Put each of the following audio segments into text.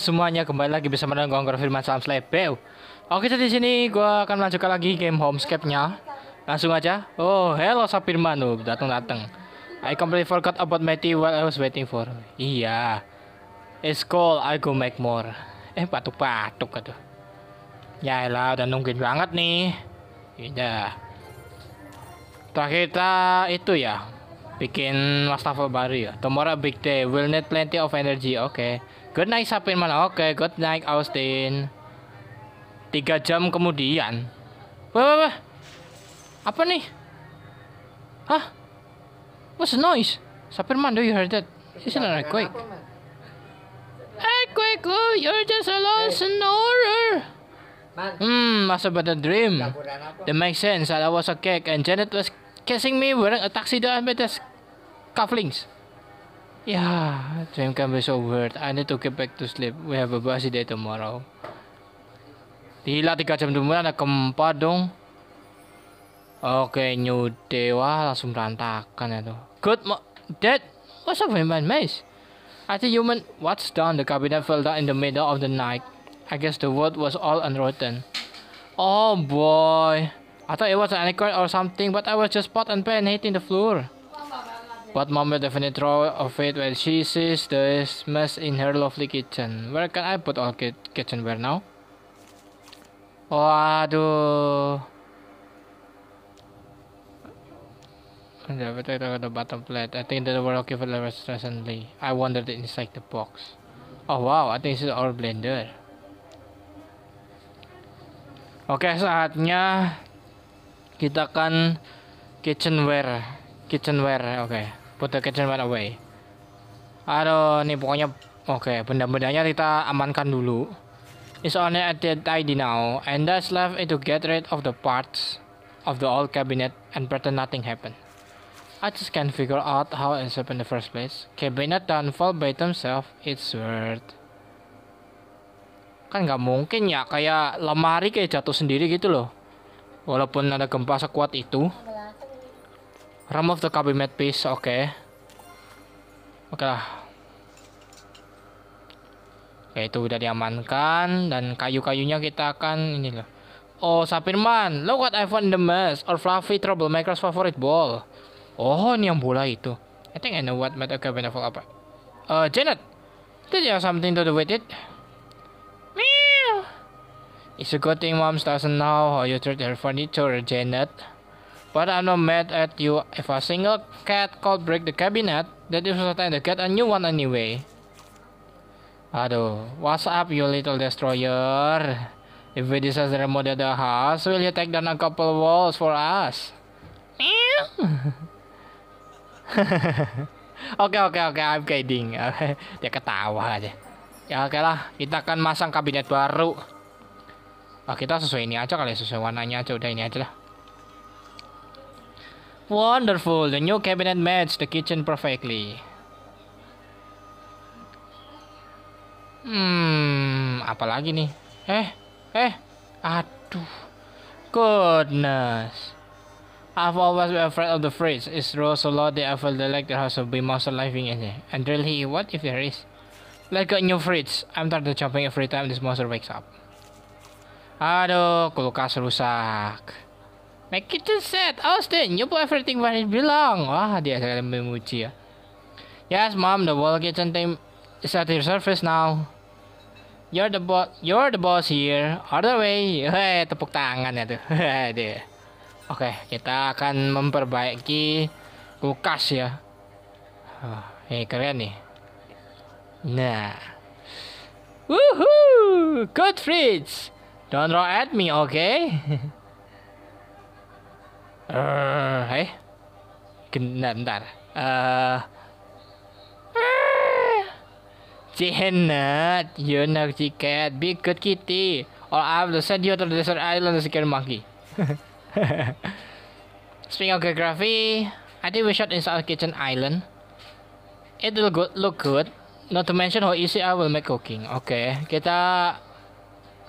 semuanya, kembali lagi bersama dengan Gongkor Firman Salam Slebeu. Oke, jadi di sini gua akan lanjutkan lagi game Homescape-nya. Langsung aja. Oh, hello Sapirman, oh, datang datang. I completely forgot about Matty what I was waiting for. Iya. It's cold I go make more. Eh, patuk-patuk Ya Yaelah, udah nungguin banget nih. Iya. Terakhir kita itu ya, bikin wastafel baru ya. Tomorrow big day, will need plenty of energy. Oke. Good night Sapin malah. Oke, okay, good night Austin. Tiga jam kemudian. Wah, wah, wah. Apa nih? Hah? What's the noise? Sapin man, do you hear that? Is it an earthquake? Earthquake, oh, you're just a lost hey. snorer. Hmm, must have been a dream. That makes sense. I was a cake and Janet was kissing me wearing a tuxedo and with cufflinks. Yeah, dream camp is over. I need to get back to sleep. We have a busy day tomorrow. Gila 3 jam dulu anak keempat dong. Oke, okay, New Dewa langsung berantakan itu. Ya Good, Dad. What's up, man, maze? I think human. What's done? The cabinet fell down in the middle of the night. I guess the world was all unwritten. Oh boy. I thought it was an acorn or something, but I was just pot and pan hitting the floor. What moment definitely throw of it when she sees this mess in her lovely kitchen. Where can I put all kit kitchenware now? Waduh. I potato the bottom plate. I think that world okay for the rest recently. I wondered inside the box. Oh wow, I think this is our blender. Oke, okay, saatnya kita akan kitchenware. Kitchenware, oke. Okay put the kitchen away. Aduh, nih pokoknya oke, okay, benda-bendanya kita amankan dulu. It's only at the ID now, and that's left is to get rid of the parts of the old cabinet and pretend nothing happened. I just can't figure out how it happened in the first place. Cabinet done fall by themselves, it's weird. Kan nggak mungkin ya, kayak lemari kayak jatuh sendiri gitu loh. Walaupun ada gempa sekuat itu. Remove the mat piece, oke. Okay. Oke okay lah. Oke, itu udah diamankan dan kayu-kayunya kita akan ini loh. Oh, Sapirman, look what I found in the mess or fluffy trouble? troublemaker's favorite ball. Oh, ini yang bola itu. I think I know what made a of apa. Uh, Janet, did you have something to do with it? Meow. It's a good thing mom doesn't know how you treat her furniture, Janet. But I'm not mad at you. If a single cat could break the cabinet, that is time to get a new one anyway. Aduh, what's up you little destroyer? If we decide to remodel the house, will you take down a couple walls for us? Oke oke oke, I'm kidding. Dia ketawa aja. Ya oke okay lah, kita akan masang kabinet baru. Oh, kita sesuai ini aja kali, sesuai warnanya aja udah ini aja lah. Wonderful! The new cabinet matched the kitchen perfectly. Hmm, apalagi nih? Eh, eh, aduh. Goodness. I've always been afraid of the fridge. It's raw so loud that I feel the like there has to be monster living in it. And really, what if there is? Let's get new fridge. I'm tired of jumping every time this monster wakes up. Aduh, kulkas rusak. My kitchen set, Austin, you put everything where it belong. Wah, dia sekali memuji ya. Yes, mom, the whole kitchen team is at your service now. You're the boss. You're the boss here. All the way. Hei, tepuk tangan ya tuh. dia. Oke, okay, kita akan memperbaiki kulkas ya. Oh, keren nih. Nah. Woohoo! Good fridge. Don't roar at me, okay? Uh, eh, bentar, eh, bentar. Uh, eh, Jehenna, you know she cat, good kitty. Or I'm the send you to the desert island to a monkey. Speaking of geography, I think we shot inside kitchen island. It will good, look good. Not to mention how easy I will make cooking. Oke, okay, kita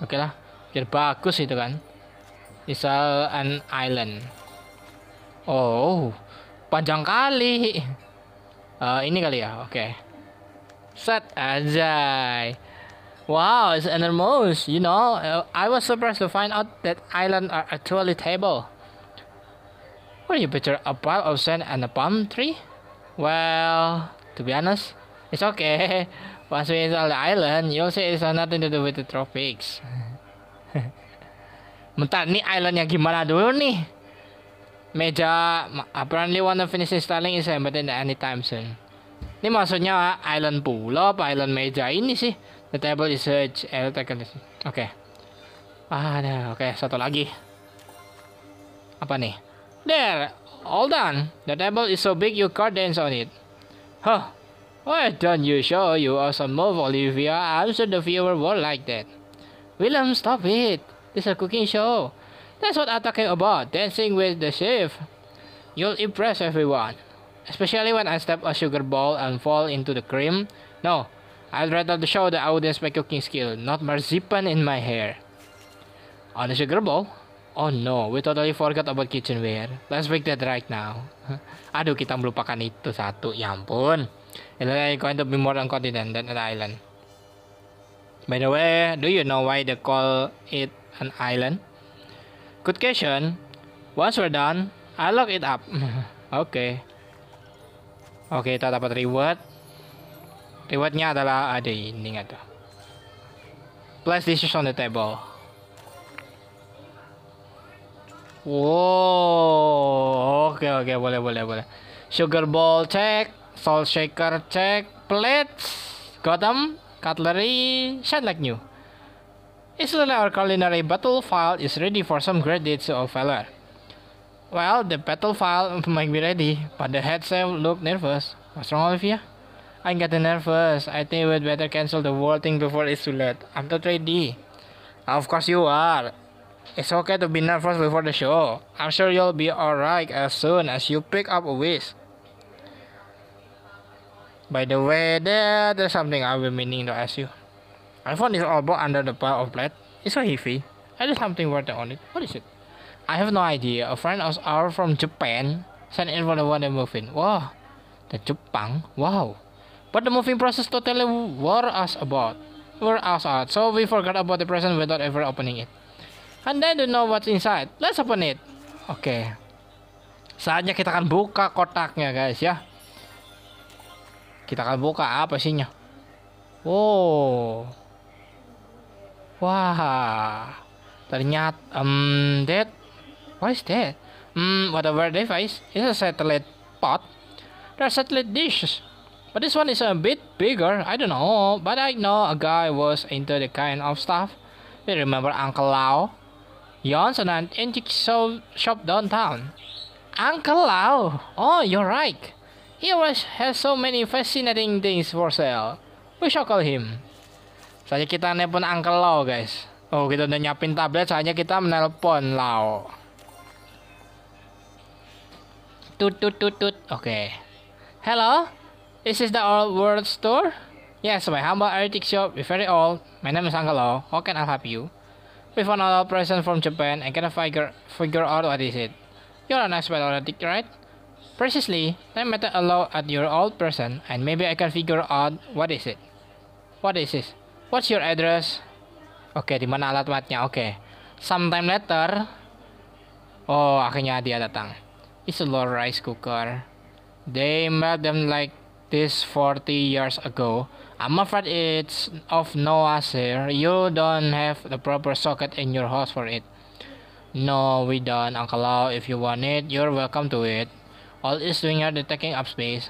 oke okay lah. Biar bagus itu kan. Misal an island. Oh, panjang kali. Uh, ini kali ya, oke. Okay. Set aja. Wow, it's enormous. You know, eh, I was surprised to find out that island are actually table. What are you picture a pile of sand and a palm tree? Well, to be honest, it's okay. Once we install the island, you'll see it's nothing to do with the tropics. Bentar, nih islandnya gimana dulu nih? Meja apparently wanna finish installing is but embedded anytime soon. Ini maksudnya island pulau apa island meja ini sih? The table is search. Oke. Okay. Ah, oke, okay, satu lagi. Apa nih? There, all done. The table is so big you can't dance on it. Huh. Why don't you show you awesome move, Olivia? I'm sure the viewer won't like that. William, stop it. This is a cooking show. That's what I'm talking about, dancing with the chef. You'll impress everyone. Especially when I step a sugar ball and fall into the cream. No, I'd rather show the audience my cooking skill, not marzipan in my hair. On a sugar ball? Oh no, we totally forgot about kitchenware. Let's make that right now. Aduh, kita melupakan itu satu. Ya ampun. And then I'm going to be more than continent than an island. By the way, do you know why they call it an island? Good question. Once we're done, I lock it up. Oke. Oke, okay, kita dapat reward. Rewardnya adalah ada ini nggak tuh. Place dishes on the table. Wow, oke okay, oke okay, boleh boleh boleh. Sugar bowl check, salt shaker check, plates, Gotham, cutlery, shine like new. our culinary battle file is ready for some great deeds of valor. Well, the battle file might be ready, but the headset look nervous. What's wrong, Olivia? I'm getting nervous. I think we'd better cancel the whole thing before it's too late. I'm not ready. Of course you are. It's okay to be nervous before the show. I'm sure you'll be alright as soon as you pick up a wish. By the way, there, there's something I've been meaning to ask you. iPhone is all bought under the pile of plate. It's so heavy. I did something worth on it. What is it? I have no idea. A friend of ours from Japan sent in for the one moving. Wow, the Japan. Wow, but the moving process totally wore us about, wore us out. So we forgot about the present without ever opening it. And then don't know what's inside, let's open it. Oke, okay. saatnya kita akan buka kotaknya guys ya. Kita akan buka apa sihnya? Wow. Oh. Wah, ternyata um that what is that? Um, whatever device is a satellite pot? There are satellite dishes, but this one is a bit bigger. I don't know, but I know a guy was into the kind of stuff. You remember Uncle Lau? He owns an antique shop downtown. Uncle Lau? Oh, you're right. He always has so many fascinating things for sale. We shall call him. Soalnya kita nelpon Uncle Lau guys. Oh kita udah nyiapin tablet soalnya kita menelpon Lau. Tut tut tut tut. Oke. Okay. Hello, is the old world store? Yes, my humble antique shop is very old. My name is Uncle Lau. How can I help you? We found a present from Japan and cannot figure figure out what is it. You're an expert antique, right? Precisely, Let I met a lot at your old person, and maybe I can figure out what is it. What is this? What's your address? Oke, okay, di mana alat matnya? Oke. Okay. Sometime later. Oh, akhirnya dia datang. It's a low rice cooker. They made them like this 40 years ago. I'm afraid it's of no answer. You don't have the proper socket in your house for it. No, we don't, Uncle Lau. If you want it, you're welcome to it. All is doing here taking up space.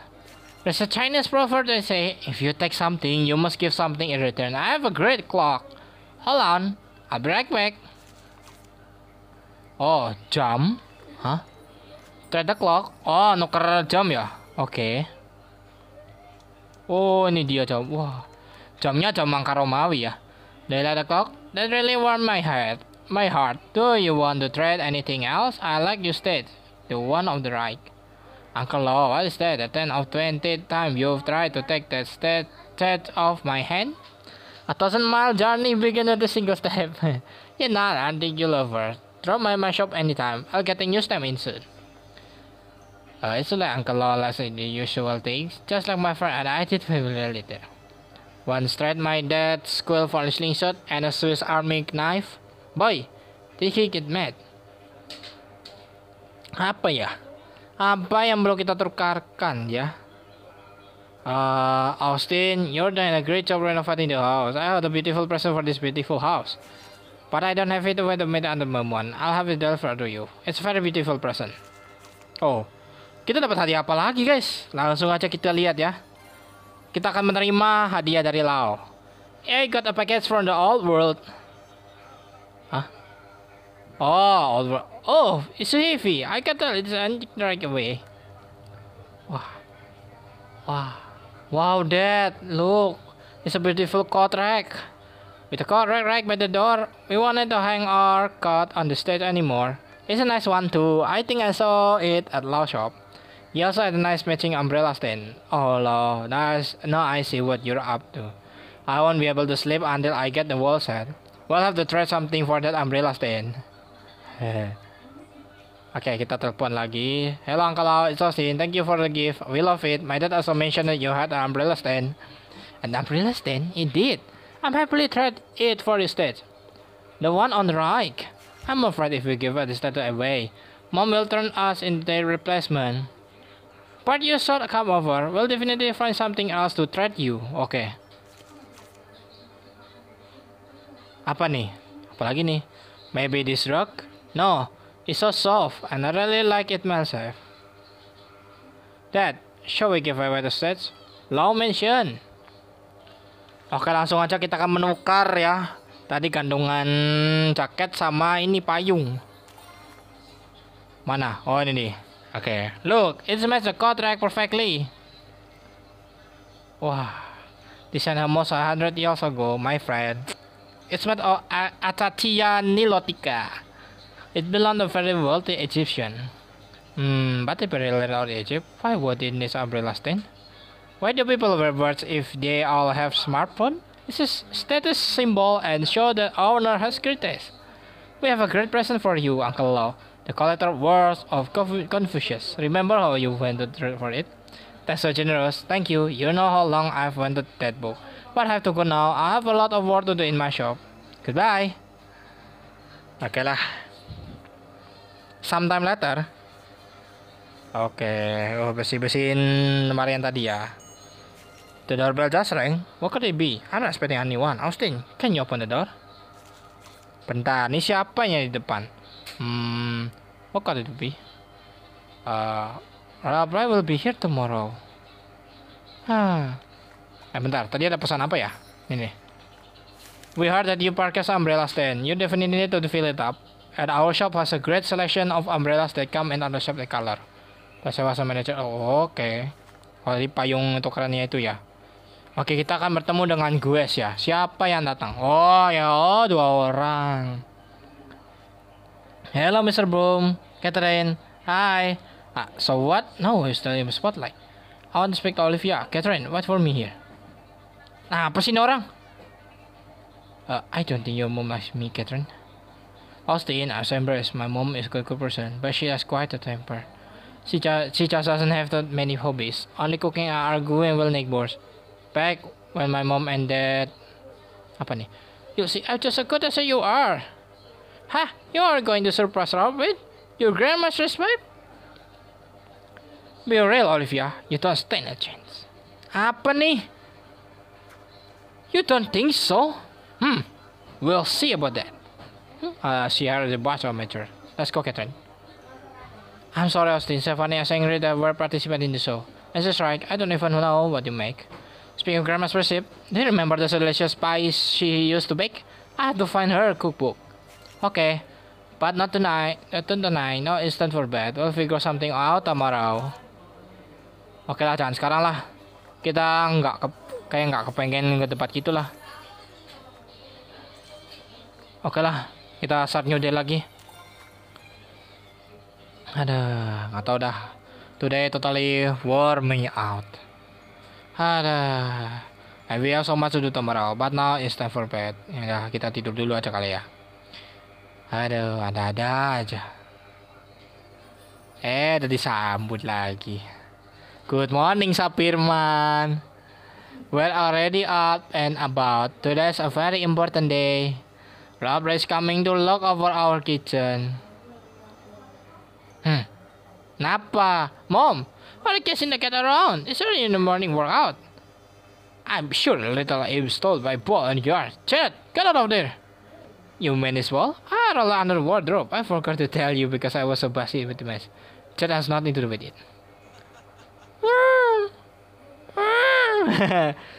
There's a Chinese proverb they say, if you take something, you must give something in return. I have a great clock. Hold on, I'll be right back. Oh, jam? Huh? Trade the clock? Oh, car jam ya? Okay. Oh, ini dia jam. Wah, jamnya jam Mangka Romawi ya. They like the clock? That really warmed my heart. My heart. Do you want to trade anything else? I like you state. The one on the right. Uncle Law, what is that? The ten of twenty time you've tried to take that step stat off my hand? A thousand mile journey begins at a single step. You're not anti-lover. Drop by my shop anytime. I'll get a new stamp in soon. Uh, it's like Uncle Law last the usual things, just like my friend and I did familiarly there. One straight my dad's squirrel for a slingshot and a Swiss army knife. Boy, did he get mad? Apa ya? apa yang perlu kita tukarkan ya uh, Austin you're doing a great job renovating the house I have a beautiful present for this beautiful house but I don't have it with the meet under one I'll have it delivered to you it's a very beautiful present oh kita dapat hadiah apa lagi guys langsung aja kita lihat ya kita akan menerima hadiah dari Lau I got a package from the old world Hah? Oh, oh, it's heavy. I got that and right away. Wow. Wow. Wow, Dad, look. It's a beautiful coat rack. With the coat rack right by the door, we wanted to hang our coat on the stage anymore. It's a nice one too. I think I saw it at Law Shop. He also had a nice matching umbrella stand. Oh, Law, nice. now I see what you're up to. I won't be able to sleep until I get the wall set. We'll have to try something for that umbrella stand. Eh. Oke, okay, kita telepon lagi. Hello Uncle Al, it's Austin. Thank you for the gift. We love it. My dad also mentioned that you had an umbrella stand. An umbrella stand? Indeed. I'm happily tried it for instead. The one on the right. I'm afraid if we give the statue away, Mom will turn us into their replacement. But you should come over. We'll definitely find something else to treat you. Oke. Okay. Apa nih? Apalagi nih? Maybe this rock? No, it's so soft and I really like it myself. Dad, shall we give away the sets? Low mention. Oke langsung aja kita akan menukar ya. Tadi gandungan jaket sama ini payung. Mana? Oh ini nih. Oke. Okay. Look, it matches the contract perfectly. Wah. is almost 100 years ago, my friend. It's made of Atatia nilotica. It belonged to very wealthy Egyptian. Hmm, but a very of Egypt, why would it need umbrella stand? Why do people wear birds if they all have smartphone? It's a status symbol and show that owner has great taste. We have a great present for you, Uncle Lo. The collector words of Confucius. Remember how you wanted for it? That's so generous. Thank you. You know how long I've wanted that book. But I have to go now. I have a lot of work to do in my shop. Goodbye. Okay lah. sometime later. Oke, okay. oh, bersih-bersihin lemari yang tadi ya. The doorbell just rang. What could it be? I'm not expecting anyone. Austin, can you open the door? Bentar, ini siapa yang di depan? Hmm, what could it be? Uh, Roy will be here tomorrow. Hah. Hmm. Eh, bentar, tadi ada pesan apa ya? Ini. We heard that you parked umbrella stand. You definitely need to fill it up. At our shop has a great selection of umbrellas that come in under shape and color. Bahasa manager. Oh, oke. Okay. Kalau di payung itu itu ya. Oke, kita akan bertemu dengan Gues ya. Siapa yang datang? Oh, ya, oh, dua orang. Hello, Mr. Bloom. Catherine. Hi. Ah, so what? No, he's still in spotlight. I want to speak to Olivia. Catherine, wait for me here. Nah, apa sih ini orang? Uh, I don't think you must me, Catherine. I'll stay in as embarrassed. My mom is a good, person, but she has quite a temper. She just, she just doesn't have that many hobbies. Only cooking and arguing will neighbors. Back when my mom and dad... Apa You see, I'm just as good as you are. Ha! You are going to surprise Rob with your grandma's respect? Be real, Olivia. You don't stand a chance. Apa You don't think so? Hmm. We'll see about that. uh, Sierra the Amateur. Let's go, Catherine. I'm sorry, Austin. Stephanie is angry that we're participating in the show. This is right. I don't even know what you make. Speaking of Grandma's recipe, do you remember the delicious pies she used to bake? I have to find her cookbook. Okay, but not tonight. Not tonight. No instant for bed. We'll figure something out tomorrow. Oke okay lah, jangan sekarang lah. Kita nggak ke, kayak nggak kepengen ke tempat gitulah. Oke okay lah kita start new day lagi ada nggak tahu dah today totally wore me out ada I will so much to do tomorrow but now it's time for bed ya kita tidur dulu aja kali ya aduh ada-ada aja eh udah disambut lagi good morning Sapirman we're already up and about today's a very important day Robber is coming to lock over our kitchen. Hmm. Napa? Mom, why are you cat around? It's early in the morning workout. I'm sure little Abe stole my ball and yours. Chad, get out of there. You mean this ball? I rolled under the wardrobe. I forgot to tell you because I was so busy with the mess. Chad has nothing to do with it.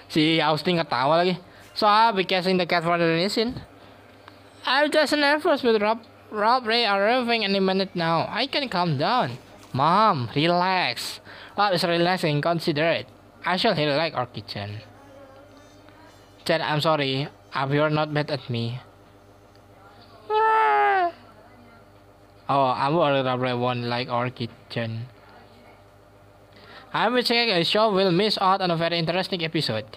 si Austin ketawa lagi. So I'll be kissing the cat for the reason. i am just an Air Force with Rob, Rob Ray arriving any minute now. I can calm down. Mom, relax. Rob is relaxing, considerate. I shall heal like our kitchen. Chad, I'm sorry. If uh, you're not mad at me. Oh, I'm worried Rob won't like our kitchen. I'm wishing a show will miss out on a very interesting episode.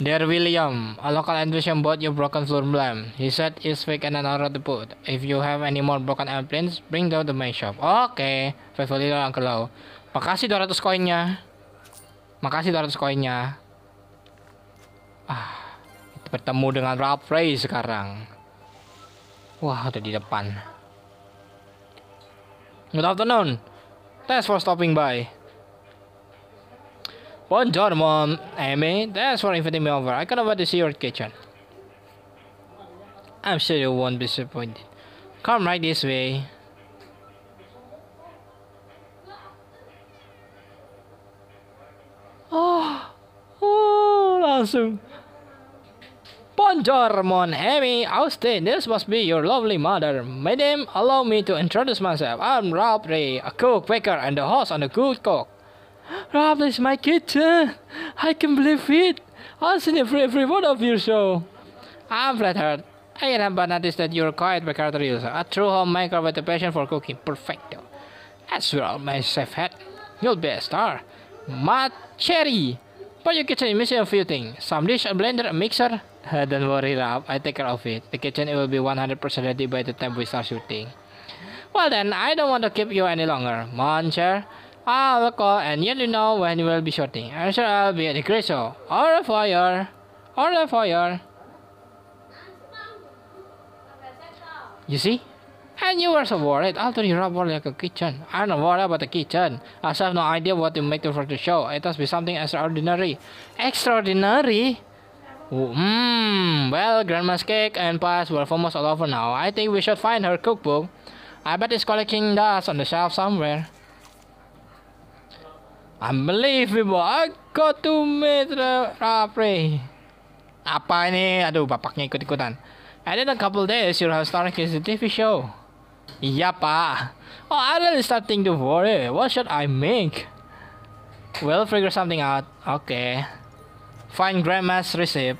Dear William, a local electrician bought your broken floor blam. He said it's fake and not to put. If you have any more broken airplanes, bring them to my shop. Oke, okay. faithfully lo, Uncle Lau. Makasih 200 koinnya. Makasih 200 koinnya. Ah, bertemu dengan Ralph Ray sekarang. Wah, udah di depan. Good afternoon. Thanks for stopping by. Buongiorno, Amy. Thanks for inviting me over. I cannot wait to see your kitchen. I'm sure you won't be disappointed. Come right this way. Oh, oh awesome. Buongiorno, Amy. Austin, this must be your lovely mother. Madam, allow me to introduce myself. I'm Rob Ray, a cook, baker, and the host on the Good Cook. Rob is my kitchen. I can believe it. I've seen every, every one of your show. I'm flattered. I am noticed that you're quite meticulous. A true homemaker with a passion for cooking. Perfecto. As well, my chef hat. You'll be a star. Matt Cherry. But your kitchen is missing a few things. Some dish, a blender, a mixer. Don't worry, Rob. I take care of it. The kitchen will be 100% ready by the time we start shooting. Well then, I don't want to keep you any longer. Monsieur, I will call and let you know when you will be shooting. I'm sure I'll be at the crystal. Or a fire. Or a fire. You see? And you were so worried after you robbed like a kitchen. I don't worry about the kitchen. I have no idea what to make for the show. It must be something extraordinary. Extraordinary? Mmm, well, Grandma's cake and pies were almost all over now. I think we should find her cookbook. I bet it's collecting dust on the shelf somewhere. Unbelievable. I got to meet Rapri. Apa ini? Aduh, bapaknya ikut-ikutan. And in a couple days, you'll have started a TV show. Yeah, pa. Oh, I'm really starting to worry. What should I make? We'll figure something out. Okay. Find grandma's recipe.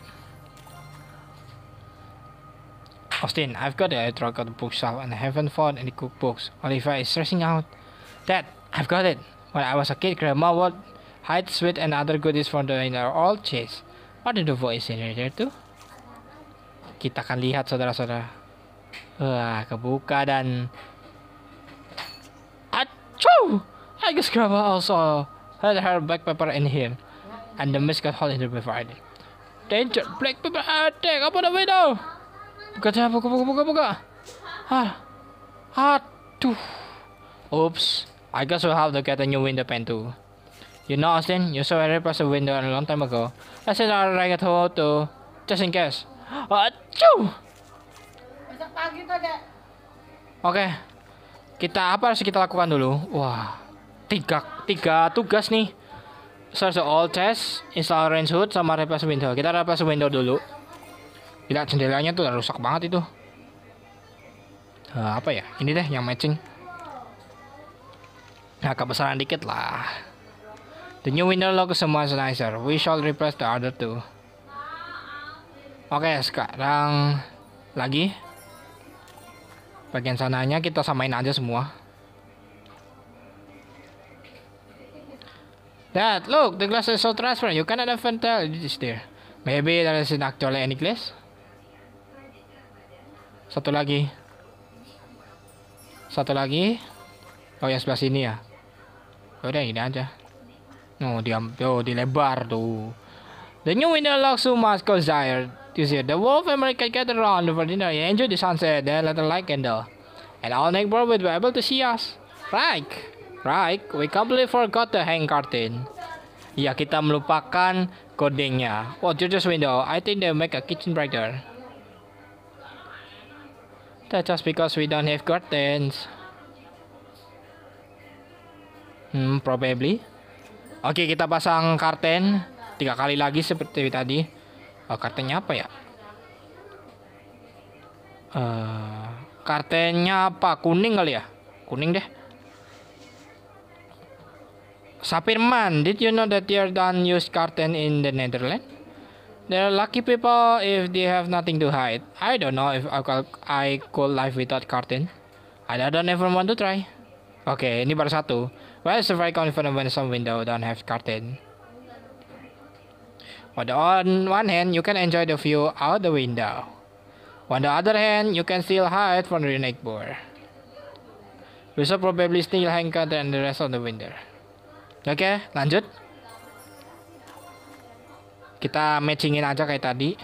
Austin, I've got the address at the bookshelf and I haven't found any cookbooks. Oliver is stressing out. Dad, I've got it. When I was a kid, grandma would hide sweet and other goodies from the in our old chest. What did the voice in there too? Kita akan lihat saudara-saudara. Wah, kebuka dan Achoo! I guess grandma also had her black pepper in here. And the miss got hold in the did. Danger, black pepper attack, ah, open the window! Buka, buka, buka, buka, buka. Ah. Aduh. Ah, Oops. I guess we'll have to get a new window pane too. You know, Austin, you saw a replaced a window a long time ago. I said I'll like it all too, just in case. Achoo! Uh, Oke, okay. kita apa harus kita lakukan dulu? Wah, tiga tiga tugas nih. Search the all chest, install range hood, sama replace window. Kita replace window dulu. Gila jendelanya tuh rusak banget itu. Uh, apa ya? Ini deh yang matching. Nah, kebesaran dikit lah. The new window ke semua nicer. We shall replace the other two. Oke, okay, sekarang lagi bagian sananya kita samain aja semua. Dad, look, the glass is so transparent. You cannot even tell it is there. Maybe there is an actual any glass. Satu lagi. Satu lagi. Oh, yang sebelah sini ya. Udah ini aja. No, oh, diambil, oh, dilebar tuh. The new winner langsung mask ke Zaire. You see, the wolf and America get around for dinner You enjoy the sunset They let the light candle. And all neighbors were able to see us. Right, right, we completely forgot the hang curtain. Ya, kita melupakan kodenya. Oh, George's window. I think they make a kitchen brighter That's just because we don't have curtains. Hmm, probably. Oke, kita pasang karten tiga kali lagi seperti tadi. Oh, kartennya apa ya? Uh, kartennya apa? Kuning kali ya? Kuning deh. Sapirman, did you know that you're done use karten in the Netherlands? They're lucky people if they have nothing to hide. I don't know if I could, I could live without karten. I don't ever want to try. Oke, okay, ini baru satu. Why is the very confident when some window don't have curtain? On the one hand, you can enjoy the view out the window. On the other hand, you can still hide from the neighbor. We should probably still hang curtain the rest of the window. Oke, okay, lanjut. Kita matchingin aja kayak tadi.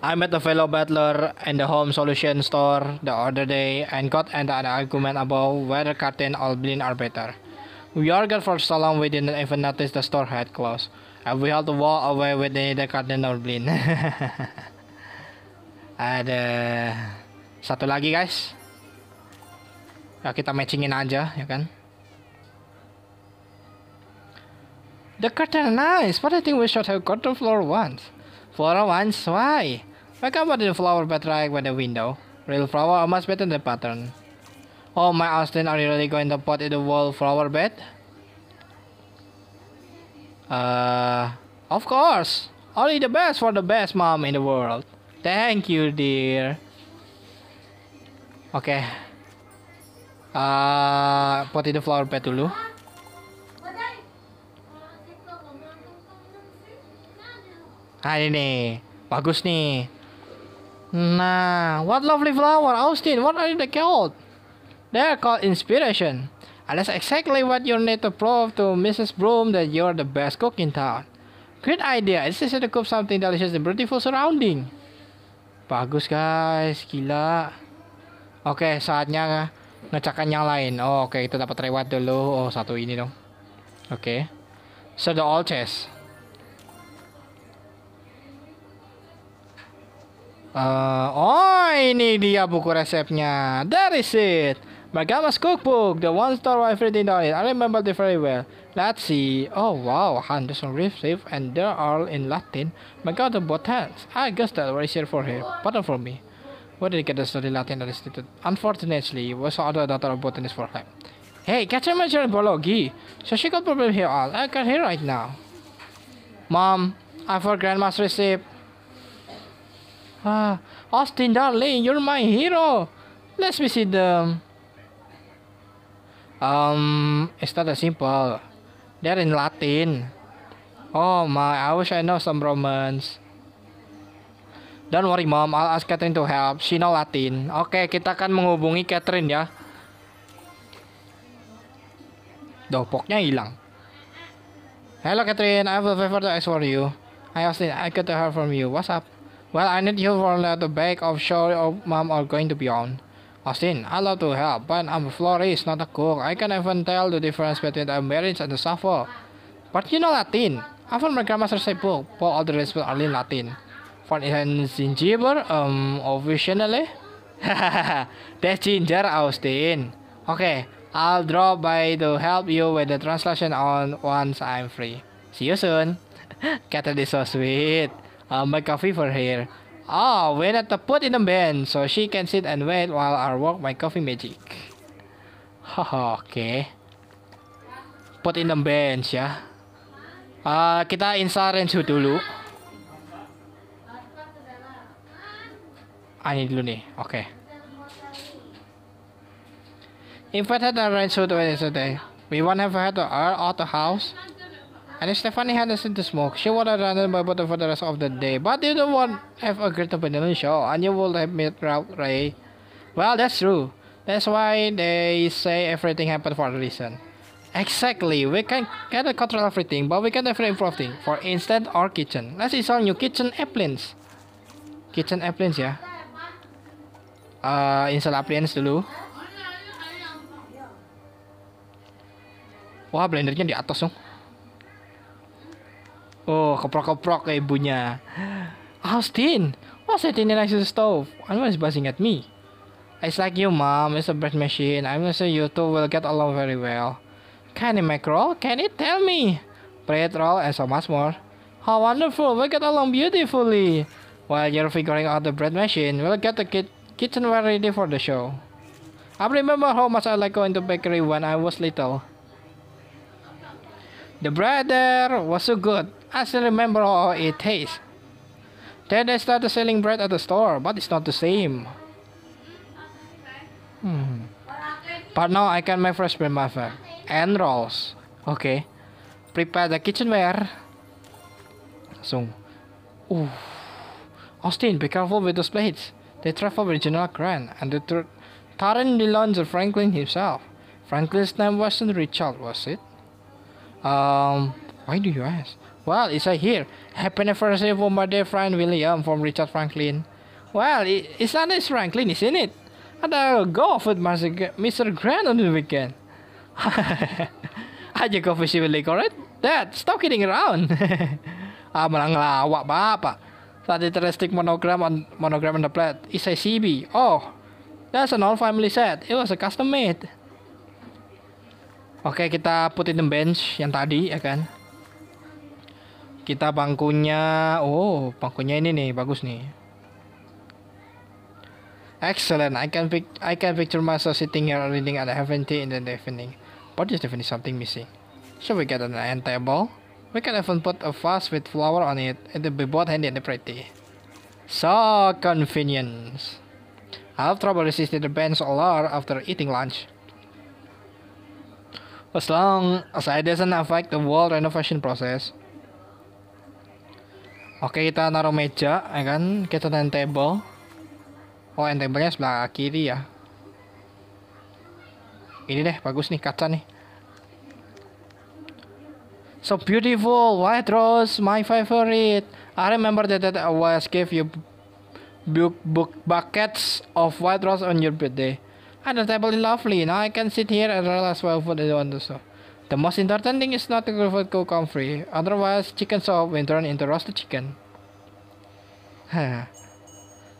I met a fellow battler in the home solution store the other day and got into an argument about whether curtain or blind are better. We argued for so long we didn't even notice the store had closed, and we had to walk away with neither curtain or blind. Ada uh, satu lagi guys. Ya, kita matchingin aja ya kan. The curtain nice, but I think we should have got the floor once. Floor once, why? Why can't the flower bed like by the window? Real flower are much better than pattern. Oh my Austin, are you really going to put in the wall flower bed? Uh, of course. Only the best for the best mom in the world. Thank you, dear. Oke. Okay. Uh, the flower bed dulu. Ah ini nih. Bagus nih. Nah, what lovely flower, Austin. What are they called? are called inspiration. And ah, that's exactly what you need to prove to Mrs. Bloom that you're the best cook in town. Great idea. It's easy to cook something delicious in beautiful surrounding. Bagus guys, gila. Oke, saatnya ngecakkan yang lain. Oh, oke, kita dapat reward dulu. Oh, satu ini dong. Oke. So the all chest. Uh, oh, ini dia buku resepnya. That is it. My grandma's cookbook, the one star with everything on it. I remember it very well. Let's see. Oh wow, hundreds of reef and they're all in Latin. My god, the botans. I guess that was easier for her, but not for me. Where did he get the study Latin at institute? Unfortunately, it was other daughter of botanist for him. Hey, catch a major biology. So she got problem here all. I got here right now. Mom, I for grandma's recipe. Ah, Austin darling, you're my hero. Let's visit them. Um, it's not that simple. They're in Latin. Oh my, I wish I know some romance. Don't worry mom, I'll ask Catherine to help. She know Latin. Oke, okay, kita akan menghubungi Catherine ya. Dopoknya hilang. Hello Catherine, I have a favor to ask for you. I Austin, I got to hear from you. What's up? Well, I need you for the bag of show or mom are going to be on. Austin, I love to help, but I'm a florist, not a cook. I can even tell the difference between a marriage and a suffer. But you know Latin. Often my grandmaster said book, but all the rest are in Latin. For instance, ginger, um, officially. That's ginger, Austin. Okay, I'll drop by to help you with the translation on once I'm free. See you soon. Catherine is so sweet. uh, make coffee for her. Ah, oh, wait at to put in the bin so she can sit and wait while I work my coffee magic. Haha, okay. Put in the bench ya. Ah, uh, kita insurance dulu. Ah, ini dulu nih. Okay. In fact, rain suit when it's a today. We won't have had to earn the house. and Stefani Henderson to smoke. She would have run by Butter for the rest of the day, but you don't want have a opinion on the show, and you will have met Ray. Well, that's true. That's why they say everything happened for a reason. Exactly, we can a control everything, but we can definitely improve things. For instance, our kitchen. Let's install new kitchen appliances. Kitchen appliances yeah. Uh, install appliances dulu. Wah, blendernya di atas dong. Oh, keprok-keprok ke ibunya. Austin, what's it in the next stove? Anyone is buzzing at me. It's like you, mom. It's a bread machine. I'm sure you two will get along very well. Can it make roll? Can it tell me? Bread roll and so much more. How wonderful! We get along beautifully. While you're figuring out the bread machine, we'll get the kit kitchen ready for the show. I remember how much I like going to bakery when I was little. The bread there was so good. I still remember how it tastes. Then I started selling bread at the store, but it's not the same. Hmm. But now I can make fresh bread myself. and rolls. Okay. Prepare the kitchenware. So, Oof. Austin, be careful with those plates. They travel with General Grant and the third Taran Delon Franklin himself. Franklin's name wasn't Richard, was it? Um, why do you ask? Well, it's a here. Happy anniversary for my dear friend William from Richard Franklin. Well, it, it's not as Franklin, isn't it? Ada golf with Mr. Grant on the weekend. I just go fishing with Lake, alright? Dad, stop kidding around. ah, malah ngelawak, Bapak. Statistic monogram on monogram on the plate is a CB. Oh, that's an old family set. It was a custom made. Oke, kita put in the bench yang tadi ya kan. Kita bangkunya, oh, bangkunya ini nih bagus nih. Excellent. I can pick. I can picture myself sitting here reading at heaven tea in the evening. But there's definitely something missing. So we get an end table. We can even put a vase with flower on it. It'll be both handy and pretty. So convenience. I have trouble resisting the bench a lot after eating lunch as long as it doesn't affect the wall renovation process. Oke kita naruh meja ya kan kita naruh table Oh enteng table-nya sebelah kiri ya Ini deh bagus nih kaca nih So beautiful white rose my favorite I remember that, that I always gave you book, book buckets of white rose on your birthday Ah, table is lovely. Now I can sit here and relax while food is on the stove. The most important thing is not to cook cook comfrey, otherwise chicken soup will turn into roasted chicken.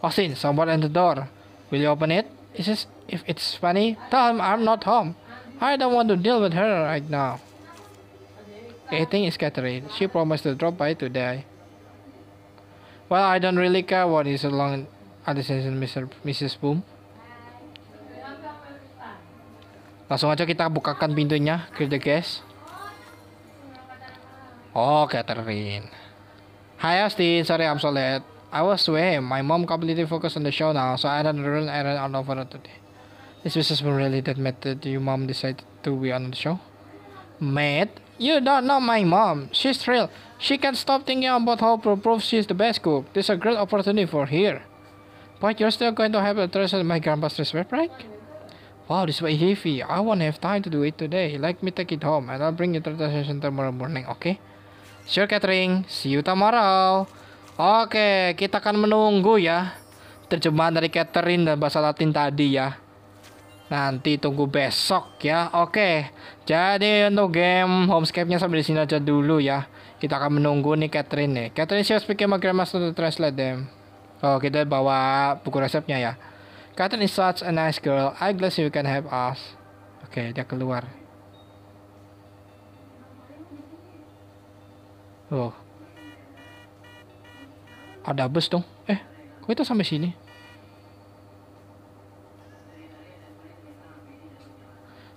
Austin, oh, someone at the door. Will you open it? Is it if it's funny? Tell him I'm not home. I don't want to deal with her right now. I think it's Catherine. She promised to drop by today. Well, I don't really care what is along, Addison Mr. Mrs. Boom. Langsung aja kita bukakan pintunya, gitu guys. Oh, Catherine. Hi Austin, sorry I'm so late. I was away. My mom completely focused on the show now, so I didn't run errand all over today. This was really that method your mom decided to be on the show? Mate, you don't know my mom. She's thrilled. She can't stop thinking about how to prove she's the best cook. This is a great opportunity for her. But you're still going to have a trust in my grandpa's respect, right? Wow, this way heavy. I won't have time to do it today. Let me take it home and I'll bring you to the station tomorrow morning, oke? Okay? Sure, Catherine. See you tomorrow. Oke, okay, kita akan menunggu ya. Terjemahan dari Catherine dan bahasa Latin tadi ya. Nanti tunggu besok ya. Oke. Okay. Jadi untuk game Homescape-nya sampai di sini aja dulu ya. Kita akan menunggu nih Catherine nih. Catherine siap speaking sama Grandmaster to translate them. Oh, kita bawa buku resepnya ya. Cotton is such a nice girl. I guess you can help us. Oke, okay, dia keluar. Oh. Ada bus dong. Eh, kok itu sampai sini?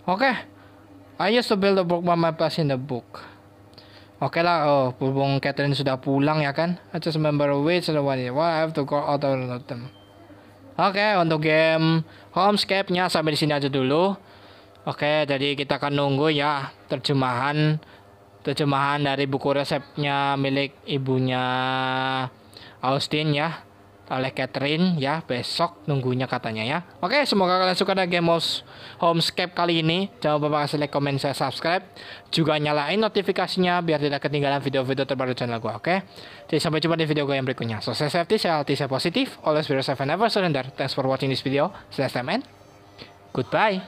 Oke. Okay. I used to build a book by my place in the book. Oke okay lah, oh, berhubung Catherine sudah pulang ya kan? I just remember which the one is. Well, I have to go out of them. Oke, okay, untuk game Homescape-nya sampai di sini aja dulu. Oke, okay, jadi kita akan nunggu ya terjemahan terjemahan dari buku resepnya milik ibunya Austin ya oleh Catherine ya besok nunggunya katanya ya oke semoga kalian suka dengan game homescape kali ini jangan lupa kasih like comment share subscribe juga nyalain notifikasinya biar tidak ketinggalan video-video terbaru channel gue oke jadi sampai jumpa di video gue yang berikutnya so stay safety stay healthy stay positive always be yourself and never surrender thanks for watching this video stay you and goodbye